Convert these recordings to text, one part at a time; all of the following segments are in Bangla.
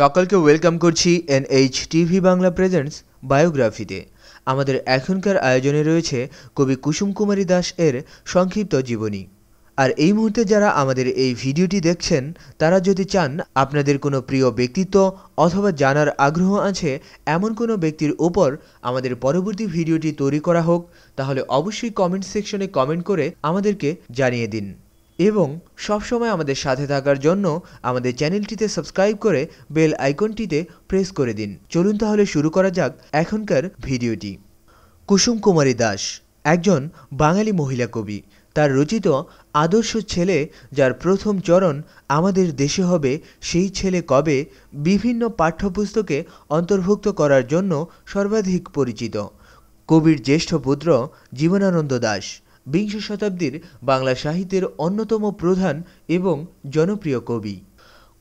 সকলকে ওয়েলকাম করছি N H TV Bangla presents বায়োগ্রাফিতে আমাদের এখনকার আয়োজনে রয়েছে কবি কুসুম কুমারী দাস এর সংক্ষিপ্ত জীবনী আর এই মুহূর্তে যারা আমাদের এই ভিডিওটি দেখছেন তারা যদি চান আপনাদের কোনো প্রিয় ব্যক্তিত্ব অথবা জানার আগ্রহ আছে এমন কোনো ব্যক্তির ওপর আমাদের পরবর্তী ভিডিওটি তৈরি করা হোক তাহলে অবশ্যই কমেন্ট সেকশনে কমেন্ট করে আমাদেরকে জানিয়ে দিন এবং সবসময় আমাদের সাথে থাকার জন্য আমাদের চ্যানেলটিতে সাবস্ক্রাইব করে বেল আইকনটিতে প্রেস করে দিন চলুন তাহলে শুরু করা যাক এখনকার ভিডিওটি কুসুম কুমারী দাস একজন বাঙালি মহিলা কবি তার রচিত আদর্শ ছেলে যার প্রথম চরণ আমাদের দেশে হবে সেই ছেলে কবে বিভিন্ন পাঠ্যপুস্তকে অন্তর্ভুক্ত করার জন্য সর্বাধিক পরিচিত কবির জ্যেষ্ঠ পুত্র জীবনানন্দ দাশ বিংশ শতাব্দীর বাংলা সাহিত্যের অন্যতম প্রধান এবং জনপ্রিয় কবি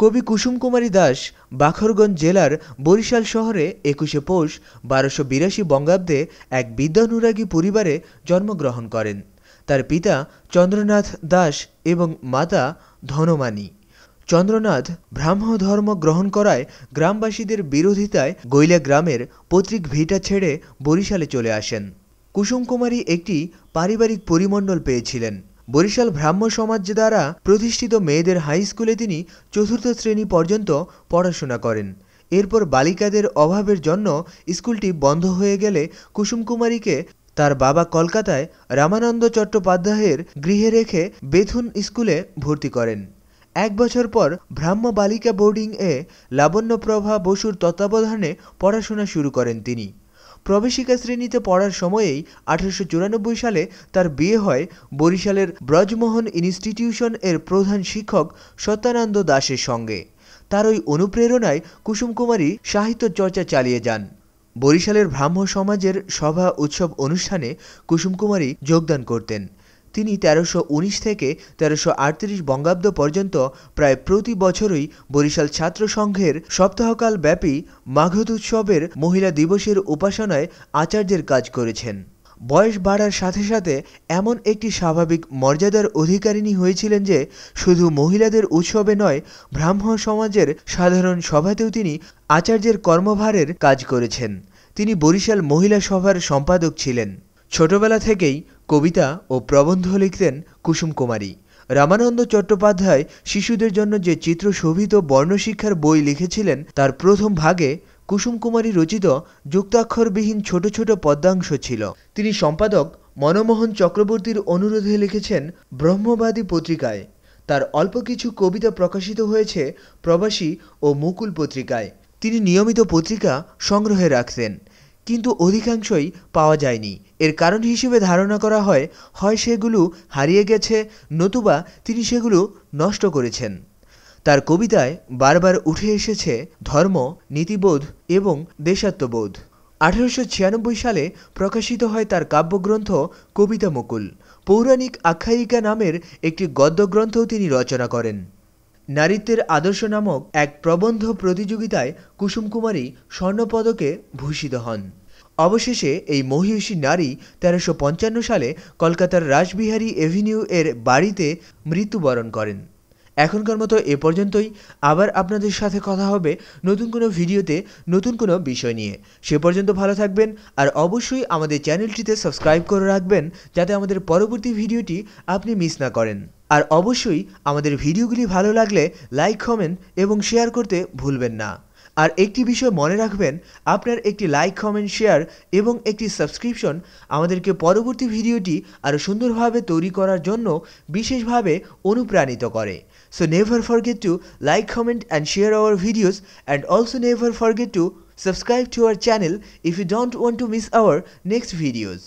কবি কুসুম কুমারী দাস বাখরগঞ্জ জেলার বরিশাল শহরে একুশে পৌষ বারোশো বিরাশি বঙ্গাব্দে এক বিদ্যানুরাগী পরিবারে জন্মগ্রহণ করেন তার পিতা চন্দ্রনাথ দাস এবং মাতা ধনমানী চন্দ্রনাথ ব্রাহ্ম ধর্ম গ্রহণ করায় গ্রামবাসীদের বিরোধিতায় গৈলা গ্রামের পৈতৃক ভিটা ছেড়ে বরিশালে চলে আসেন কুসুম কুমারী একটি পারিবারিক পরিমণ্ডল পেয়েছিলেন বরিশাল ব্রাহ্ম সমাজ দ্বারা প্রতিষ্ঠিত মেয়েদের হাই স্কুলে তিনি চতুর্থ শ্রেণী পর্যন্ত পড়াশোনা করেন এরপর বালিকাদের অভাবের জন্য স্কুলটি বন্ধ হয়ে গেলে কুসুম কুমারীকে তার বাবা কলকাতায় রামানন্দ চট্টোপাধ্যায়ের গৃহে রেখে বেথুন স্কুলে ভর্তি করেন এক বছর পর ব্রাহ্ম বালিকা বোর্ডিং এ লাবণ্যপ্রভা বসুর তত্ত্বাবধানে পড়াশোনা শুরু করেন তিনি প্রবেশিকা শ্রেণীতে পড়ার সময়েই ১৮৯৪ সালে তার বিয়ে হয় বরিশালের ব্রজমোহন ইনস্টিটিউশন এর প্রধান শিক্ষক সত্যানন্দ দাসের সঙ্গে তার ওই অনুপ্রেরণায় কুসুম কুমারী সাহিত্য চর্চা চালিয়ে যান বরিশালের ব্রাহ্ম সমাজের সভা উৎসব অনুষ্ঠানে কুসুম কুমারী যোগদান করতেন তিনি ১৩১৯ থেকে ১৩৩৮ বঙ্গাব্দ পর্যন্ত প্রায় প্রতি বছরই বরিশাল ছাত্র সংঘের সপ্তাহকাল ব্যাপী উৎসবের মহিলা দিবসের উপাসনায় আচার্যের কাজ করেছেন বয়স বাড়ার সাথে সাথে এমন একটি স্বাভাবিক মর্যাদার অধিকারিণী হয়েছিলেন যে শুধু মহিলাদের উৎসবে নয় ব্রাহ্ম সমাজের সাধারণ সভাতেও তিনি আচার্যের কর্মভারের কাজ করেছেন তিনি বরিশাল মহিলা সভার সম্পাদক ছিলেন ছোটবেলা থেকেই কবিতা ও প্রবন্ধ লিখতেন কুসুম কুমারী রামানন্দ চট্টোপাধ্যায় শিশুদের জন্য যে চিত্র শোভিত বর্ণশিক্ষার বই লিখেছিলেন তার প্রথম ভাগে কুসুম কুমারী রচিত যুক্তাক্ষরবিহীন ছোট ছোট পদ্মাংশ ছিল তিনি সম্পাদক মনমোহন চক্রবর্তীর অনুরোধে লিখেছেন ব্রহ্মবাদী পত্রিকায় তার অল্প কিছু কবিতা প্রকাশিত হয়েছে প্রবাসী ও মুকুল পত্রিকায় তিনি নিয়মিত পত্রিকা সংগ্রহে রাখতেন কিন্তু অধিকাংশই পাওয়া যায়নি এর কারণ হিসেবে ধারণা করা হয় হয় সেগুলো হারিয়ে গেছে নতুবা তিনি সেগুলো নষ্ট করেছেন তার কবিতায় বারবার উঠে এসেছে ধর্ম নীতিবোধ এবং দেশাত্মবোধ আঠারোশো সালে প্রকাশিত হয় তার কাব্যগ্রন্থ কবিতা মুকুল পৌরাণিক আখ্যায়িকা নামের একটি গদ্যগ্রন্থও তিনি রচনা করেন নারীত্বের আদর্শ নামক এক প্রবন্ধ প্রতিযোগিতায় কুসুম কুমারী স্বর্ণপদকে ভূষিত হন অবশেষে এই মহিষী নারী তেরোশো সালে কলকাতার রাসবিহারী এভিনিউ এর বাড়িতে মৃত্যুবরণ করেন এখনকার মতো এ পর্যন্তই আবার আপনাদের সাথে কথা হবে নতুন কোনো ভিডিওতে নতুন কোনো বিষয় নিয়ে সে পর্যন্ত ভালো থাকবেন আর অবশ্যই আমাদের চ্যানেলটিতে সাবস্ক্রাইব করে রাখবেন যাতে আমাদের পরবর্তী ভিডিওটি আপনি মিস না করেন আর অবশ্যই আমাদের ভিডিওগুলি ভালো লাগলে লাইক কমেন্ট এবং শেয়ার করতে ভুলবেন না আর একটি বিষয় মনে রাখবেন আপনার একটি লাইক কমেন্ট শেয়ার এবং একটি সাবস্ক্রিপশন আমাদেরকে পরবর্তী ভিডিওটি আরও সুন্দরভাবে তৈরি করার জন্য বিশেষভাবে অনুপ্রাণিত করে so never forget to like comment and share our videos and also never forget to subscribe to our channel if you don't want to miss our next videos